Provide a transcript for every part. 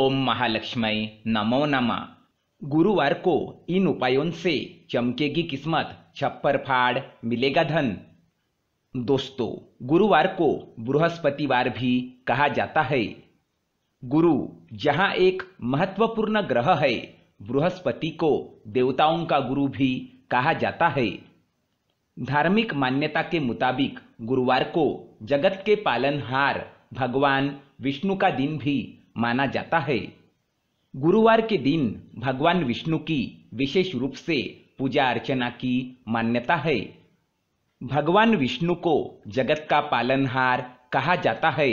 ओम महालक्ष्मी नमो नमा गुरुवार को इन उपायों से चमकेगी किस्मत छप्पर फाड़ मिलेगा धन दोस्तों गुरुवार को बृहस्पतिवार भी कहा जाता है गुरु जहां एक महत्वपूर्ण ग्रह है बृहस्पति को देवताओं का गुरु भी कहा जाता है धार्मिक मान्यता के मुताबिक गुरुवार को जगत के पालनहार भगवान विष्णु का दिन भी माना जाता है गुरुवार के दिन भगवान विष्णु की विशेष रूप से पूजा अर्चना की मान्यता है भगवान विष्णु को जगत का पालनहार कहा जाता है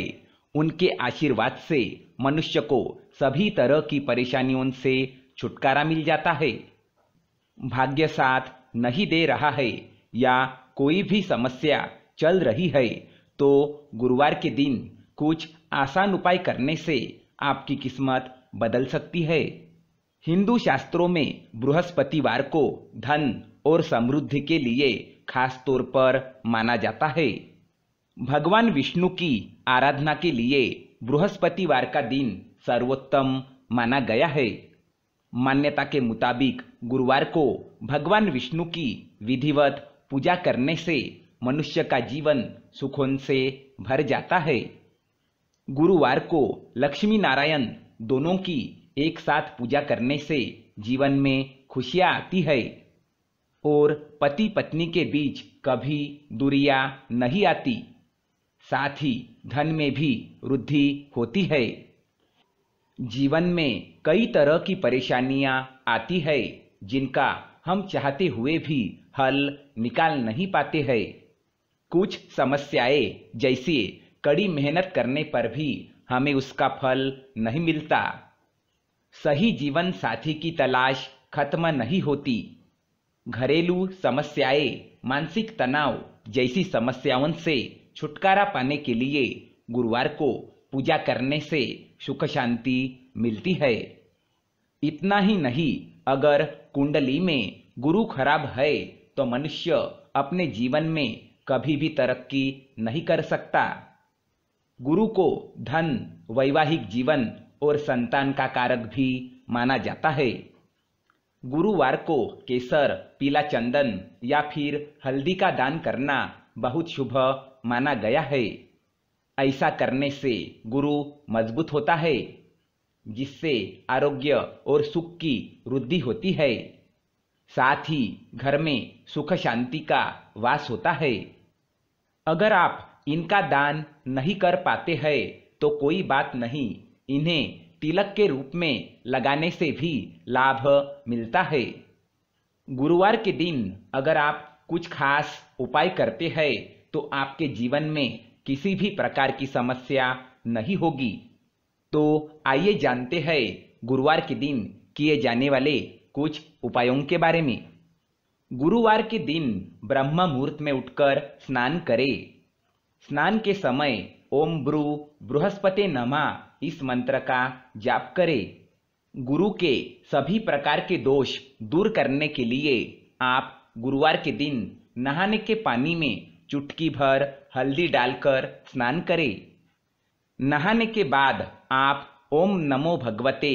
उनके आशीर्वाद से मनुष्य को सभी तरह की परेशानियों से छुटकारा मिल जाता है भाग्य साथ नहीं दे रहा है या कोई भी समस्या चल रही है तो गुरुवार के दिन कुछ आसान उपाय करने से आपकी किस्मत बदल सकती है हिंदू शास्त्रों में बृहस्पतिवार को धन और समृद्धि के लिए खास तौर पर माना जाता है भगवान विष्णु की आराधना के लिए बृहस्पतिवार का दिन सर्वोत्तम माना गया है मान्यता के मुताबिक गुरुवार को भगवान विष्णु की विधिवत पूजा करने से मनुष्य का जीवन सुखों से भर जाता है गुरुवार को लक्ष्मी नारायण दोनों की एक साथ पूजा करने से जीवन में खुशियाँ आती है और पति पत्नी के बीच कभी दूरिया नहीं आती साथ ही धन में भी वृद्धि होती है जीवन में कई तरह की परेशानियां आती है जिनका हम चाहते हुए भी हल निकाल नहीं पाते हैं कुछ समस्याएं जैसे कड़ी मेहनत करने पर भी हमें उसका फल नहीं मिलता सही जीवन साथी की तलाश खत्म नहीं होती घरेलू समस्याएं मानसिक तनाव जैसी समस्याओं से छुटकारा पाने के लिए गुरुवार को पूजा करने से सुख शांति मिलती है इतना ही नहीं अगर कुंडली में गुरु खराब है तो मनुष्य अपने जीवन में कभी भी तरक्की नहीं कर सकता गुरु को धन वैवाहिक जीवन और संतान का कारक भी माना जाता है गुरुवार को केसर पीला चंदन या फिर हल्दी का दान करना बहुत शुभ माना गया है ऐसा करने से गुरु मजबूत होता है जिससे आरोग्य और सुख की वृद्धि होती है साथ ही घर में सुख शांति का वास होता है अगर आप इनका दान नहीं कर पाते हैं तो कोई बात नहीं इन्हें तिलक के रूप में लगाने से भी लाभ मिलता है गुरुवार के दिन अगर आप कुछ खास उपाय करते हैं तो आपके जीवन में किसी भी प्रकार की समस्या नहीं होगी तो आइए जानते हैं गुरुवार के दिन किए जाने वाले कुछ उपायों के बारे में गुरुवार के दिन ब्रह्म मुहूर्त में उठकर स्नान करें स्नान के समय ओम ब्रू बृहस्पति नमा इस मंत्र का जाप करें गुरु के सभी प्रकार के दोष दूर करने के लिए आप गुरुवार के दिन नहाने के पानी में चुटकी भर हल्दी डालकर स्नान करें नहाने के बाद आप ओम नमो भगवते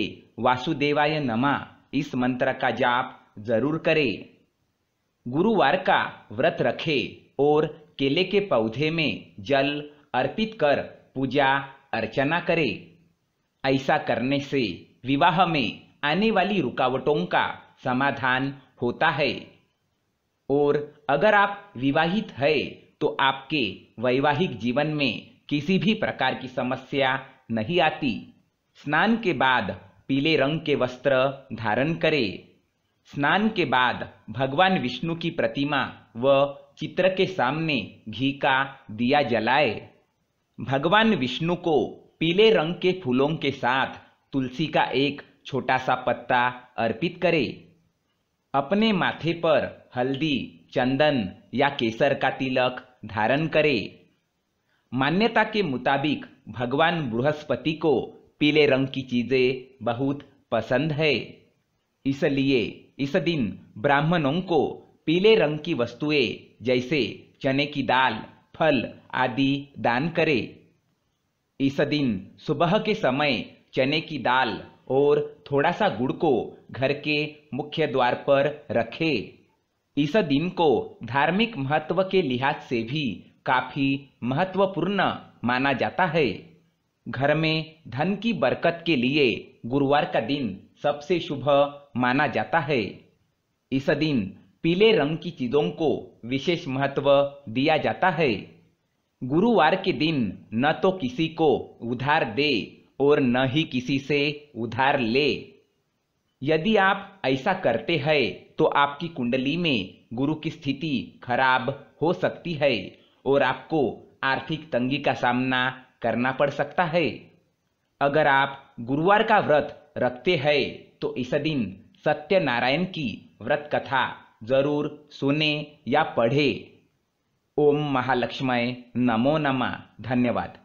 वासुदेवाय नमा इस मंत्र का जाप जरूर करें गुरुवार का व्रत रखें और केले के पौधे में जल अर्पित कर पूजा अर्चना करें ऐसा करने से विवाह में आने वाली रुकावटों का समाधान होता है और अगर आप विवाहित है तो आपके वैवाहिक जीवन में किसी भी प्रकार की समस्या नहीं आती स्नान के बाद पीले रंग के वस्त्र धारण करें स्नान के बाद भगवान विष्णु की प्रतिमा व चित्र के सामने घी का दिया जलाए भगवान विष्णु को पीले रंग के फूलों के साथ तुलसी का एक छोटा सा पत्ता अर्पित करें अपने माथे पर हल्दी चंदन या केसर का तिलक धारण करें मान्यता के मुताबिक भगवान बृहस्पति को पीले रंग की चीजें बहुत पसंद है इसलिए इस दिन ब्राह्मणों को पीले रंग की वस्तुएं जैसे चने की दाल फल आदि दान करे इस दिन सुबह के समय चने की दाल और थोड़ा सा गुड़ को घर के मुख्य द्वार पर रखे इस दिन को धार्मिक महत्व के लिहाज से भी काफी महत्वपूर्ण माना जाता है घर में धन की बरकत के लिए गुरुवार का दिन सबसे शुभ माना जाता है इस दिन पीले रंग की चीज़ों को विशेष महत्व दिया जाता है गुरुवार के दिन न तो किसी को उधार दे और न ही किसी से उधार ले यदि आप ऐसा करते हैं तो आपकी कुंडली में गुरु की स्थिति खराब हो सकती है और आपको आर्थिक तंगी का सामना करना पड़ सकता है अगर आप गुरुवार का व्रत रखते हैं तो इस दिन सत्यनारायण की व्रत कथा जरूर सुने या पढ़े ओम महालक्ष्मय नमो नमः धन्यवाद